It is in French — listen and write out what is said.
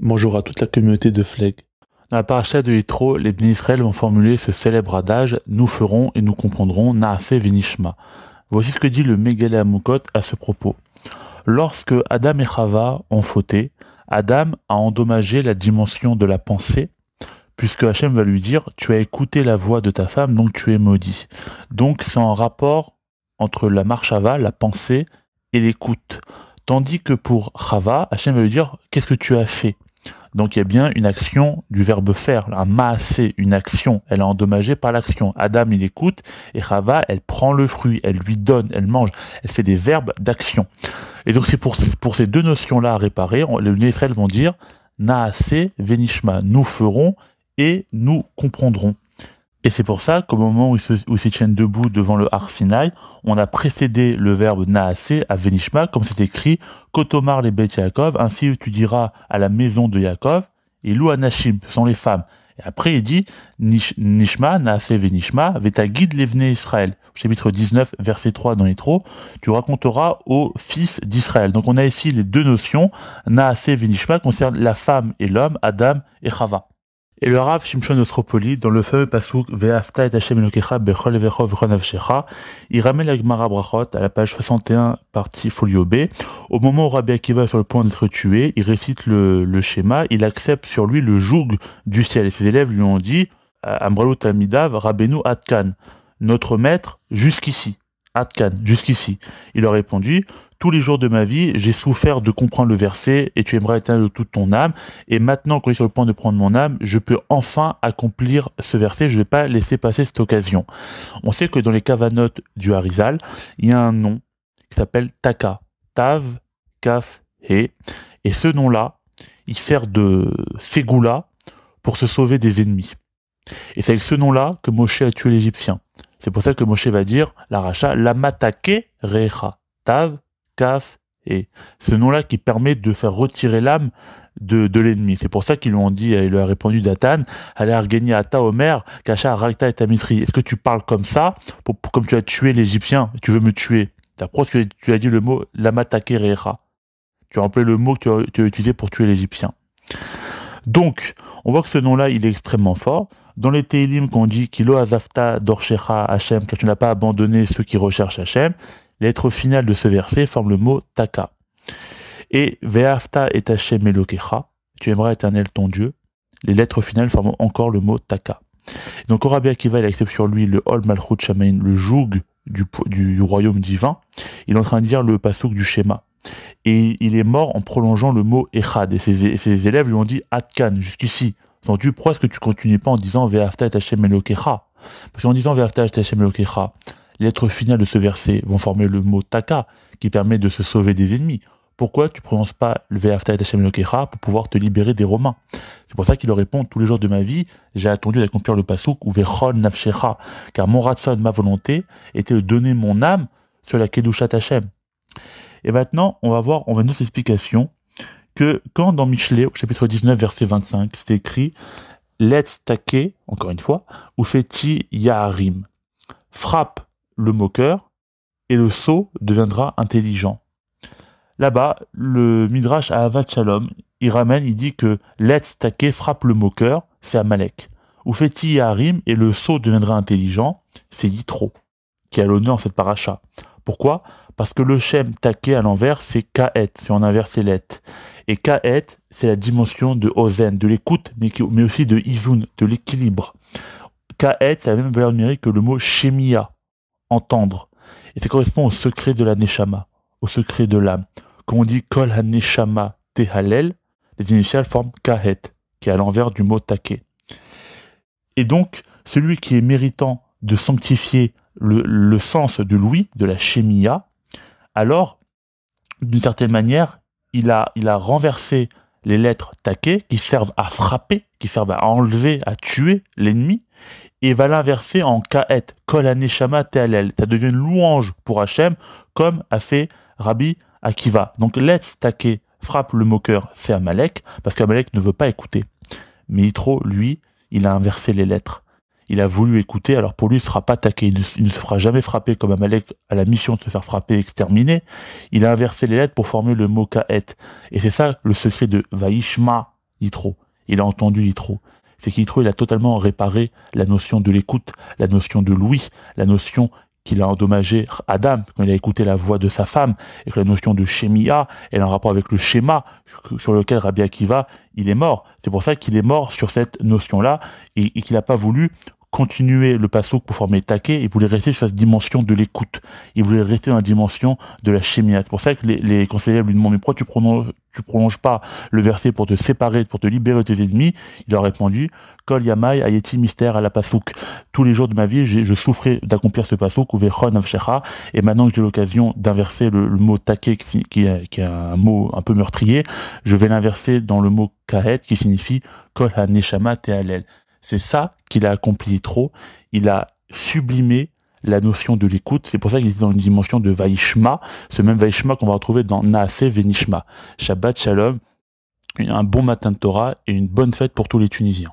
Bonjour à toute la communauté de Fleg. Dans la paracha de Yitro, les Israël vont formuler ce célèbre adage Nous ferons et nous comprendrons Naase Venishma. Voici ce que dit le Megale Amukot à ce propos. Lorsque Adam et Chava ont fauté, Adam a endommagé la dimension de la pensée, puisque Hachem va lui dire Tu as écouté la voix de ta femme, donc tu es maudit. Donc c'est un rapport entre la marshava, la pensée, et l'écoute. Tandis que pour Chava, Hachem va lui dire Qu'est-ce que tu as fait donc il y a bien une action du verbe faire, un maasé, une action. Elle est endommagée par l'action. Adam, il écoute, et Chava elle prend le fruit, elle lui donne, elle mange. Elle fait des verbes d'action. Et donc c'est pour, ces deux notions-là à réparer, les frères vont dire na'aseh venishma, nous ferons et nous comprendrons. Et c'est pour ça qu'au moment où ils, se, tiennent debout devant le Har Sinai, on a précédé le verbe naasé à Venishma, comme c'est écrit Kotomar les Beth Yaakov, ainsi tu diras à la maison de Yaakov, et loua Anashim, ce sont les femmes. Et après, il dit Nish, Nishma, Naasé guide les venez Israël. Chapitre 19, verset 3 dans les tu raconteras aux fils d'Israël. Donc on a ici les deux notions Naasé Venishma concernent la femme et l'homme, Adam et Chava. Et le Rav Shimshon Ostropoli, dans le fameux pasuk Ve'afta et Hashem Elokecha bechol vechov Shecha, il ramène la Gemara Brachot à la page 61, partie folio B. Au moment où Rabbi Akiva est sur le point d'être tué, il récite le, le, schéma, il accepte sur lui le joug du ciel. Et ses élèves lui ont dit Amralut Tamidav Rabenu Atkan, notre maître jusqu'ici. Atkan, jusqu'ici. Il a répondu Tous les jours de ma vie, j'ai souffert de comprendre le verset et tu aimerais éteindre toute ton âme. Et maintenant je suis sur le point de prendre mon âme, je peux enfin accomplir ce verset. Je ne vais pas laisser passer cette occasion. On sait que dans les cavanotes du Harizal, il y a un nom qui s'appelle Taka. Tav, Kaf, He. Et ce nom-là, il sert de Ségoula pour se sauver des ennemis. Et c'est avec ce nom-là que Moshe a tué l'Égyptien. C'est pour ça que Moshe va dire l'arracha Lamatake recha, tav, kaf, et ce nom-là qui permet de faire retirer l'âme de, de l'ennemi. C'est pour ça qu'ils lui ont dit, il lui a répondu Datan, à ta Omer, Kacha Rakta et Tamisri. Est-ce que tu parles comme ça, pour, comme tu as tué l'Égyptien, tu veux me tuer tu, tu as dit le mot Recha. Tu as rempli le mot que tu as utilisé pour tuer l'Égyptien. Donc, on voit que ce nom-là, il est extrêmement fort. Dans les Télim, qu'on dit Kilo Azafta dorshecha Hachem, que tu n'as pas abandonné ceux qui recherchent Hachem, lettres finale de ce verset forme le mot Taka. Et Ve'afta et Hachem Elokecha, tu aimeras éternel ton Dieu. Les lettres finales forment encore le mot Taka. Donc, Orabia Kiva, il accepte sur lui le Ol Malchut Shamain, le joug du, du, royaume divin. Il est en train de dire le Pasuk » du schéma. Et il est mort en prolongeant le mot Echad. Et ses, élèves lui ont dit Atkan, jusqu'ici. Entendu, pourquoi est-ce que tu continues pas en disant et Hashem Elokecha Parce qu'en disant Ve'afta Hashem Elokecha, les lettres finales de ce verset vont former le mot Taka, qui permet de se sauver des ennemis. Pourquoi tu ne prononces pas le et Hashem Elokecha pour pouvoir te libérer des Romains C'est pour ça qu'il leur répond Tous les jours de ma vie, j'ai attendu d'accomplir le Pasuk ou Ve'chon Navshecha, car mon ratsa de ma volonté était de donner mon âme sur la Kedushat Hashem. Et maintenant, on va voir, on va nous explication que quand dans Michelet, au chapitre 19, verset 25, c'est écrit Let's take, encore une fois, ou feti yaharim. Frappe le moqueur et le sot deviendra intelligent. Là-bas, le Midrash à Shalom, il ramène, il dit que Let's take frappe le moqueur, c'est Amalek. Ou feti yaharim et le sot deviendra intelligent, c'est Yitro, qui a l'honneur en cette paracha. Pourquoi Parce que le shem taqué à l'envers, c'est kaet, si on inverse les lettres. Et kaet, c'est la dimension de ozen, de l'écoute, mais, aussi de izun, de l'équilibre. Kaet, c'est la même valeur numérique que le mot shemia, entendre. Et ça correspond au secret de la neshama, au secret de l'âme. Quand on dit kol ha tehalel, les initiales forment ka'et, qui est à l'envers du mot taqué. Et donc, celui qui est méritant de sanctifier le, sens de Louis de la chémia, alors, d'une certaine manière, il a, il a renversé les lettres taquées qui servent à frapper, qui servent à enlever, à tuer l'ennemi, et va l'inverser en kaet, kol aneshama tealel. Ça devient une louange pour Hachem, comme a fait Rabbi Akiva. Donc let's taquer frappe le moqueur, c'est Amalek, parce qu'Amalek ne veut pas écouter. Mais Yitro, lui, il a inversé les lettres il a voulu écouter. Alors pour lui, il ne sera pas attaqué, il ne, se fera jamais frapper comme Amalek a la mission de se faire frapper et exterminer. Il a inversé les lettres pour former le mot Kaet. Et c'est ça le secret de Vaishma nitro. Il a entendu Yitro. C'est qu'Yitro, il a totalement réparé la notion de l'écoute, la notion de l'ouïe, la notion qu'il a endommagé Adam quand il a écouté la voix de sa femme et que la notion de Shemia est en rapport avec le schéma sur lequel Rabbi Akiva il est mort. C'est pour ça qu'il est mort sur cette notion-là et, et qu'il n'a pas voulu continuer le PASUK pour former taquet, il voulait rester sur cette dimension de l'écoute. Il voulait rester dans la dimension de la chimie. C'est pour ça que les, les conseillers lui demandent, mais pourquoi tu prolonges, tu prolonges pas le verset pour te séparer, pour te libérer de tes ennemis? Il leur a répondu, Kol Yamai Ayeti Mystère à la Pasouk. Tous les jours de ma vie, je souffrais d'accomplir ce Pasouk, ou Vechon Shecha, et maintenant que j'ai l'occasion d'inverser le, mot taquet, qui, qui, est un mot un peu meurtrier, je vais l'inverser dans le mot kahet, qui signifie Kol HaNeshama Tehalel. C'est ça qu'il a accompli trop. Il a sublimé la notion de l'écoute. C'est pour ça qu'il est dans une dimension de Vaishma, ce même Vaishma qu'on va retrouver dans Naase Venishma. Shabbat Shalom, un bon matin de Torah et une bonne fête pour tous les Tunisiens.